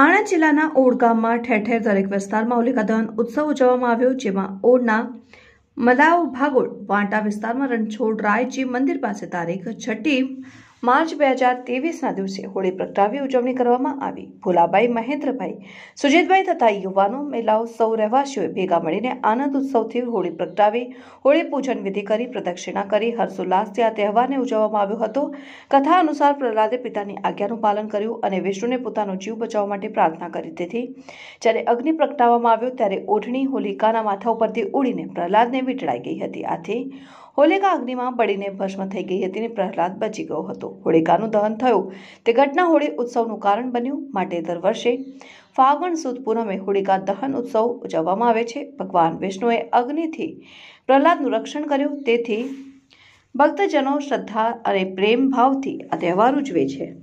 આણંદ જિલ્લાના ઓડ ગામમાં ઠેર ઠેર દરેક વિસ્તારમાં હોલિકાદહન ઉત્સવ ઉજવવામાં આવ્યો જેમાં ઓડના મલાવ ભાગોળ વાંટા વિસ્તારમાં રણછોડ રાયજી મંદિર પાસે તારીખ છઠ્ઠી માર્ચ બે હજાર ત્રેવીસના દિવસે હોળી પ્રગટાવી ઉજવણી કરવામાં આવી ભોલાભાઈ મહેન્દ્રભાઈ સુજીતભાઈ તથા યુવાનો મહિલાઓ સૌ રહેવાસીઓએ ભેગા મળીને આનંદ ઉત્સવથી હોળી પ્રગટાવી હોળી પૂજન વિધિ કરી પ્રદક્ષિણા કરી હર્ષોલ્લાસથી આ તહેવારને ઉજવવામાં આવ્યો હતો કથા અનુસાર પ્રહલાદે પિતાની આજ્ઞાનું પાલન કર્યું અને વિષ્ણુને પોતાનો જીવ બચાવવા માટે પ્રાર્થના કરી દીધી જ્યારે અગ્નિ પ્રગટાવવામાં આવ્યો ત્યારે ઓઢણી હોલિકાના માથા ઉપરથી ઉડીને પ્રહલાદને વીંટળાઈ ગઈ હતી આથી હોલિકા અગ્નિમાં બળીને ભસ્મ થઈ ગઈ હતી અને પ્રહલાદ બચી ગયો હતો હોલિકાનું દહન થયું તે ઘટના હોળી ઉત્સવનું કારણ બન્યું માટે દર વર્ષે ફાગણ સુદ પૂનમે હોળિકા દહન ઉત્સવ ઉજવવામાં આવે છે ભગવાન વિષ્ણુએ અગ્નિથી પ્રહલાદનું રક્ષણ કર્યું તેથી ભક્તજનો શ્રદ્ધા અને પ્રેમ ભાવથી આ તહેવાર ઉજવે છે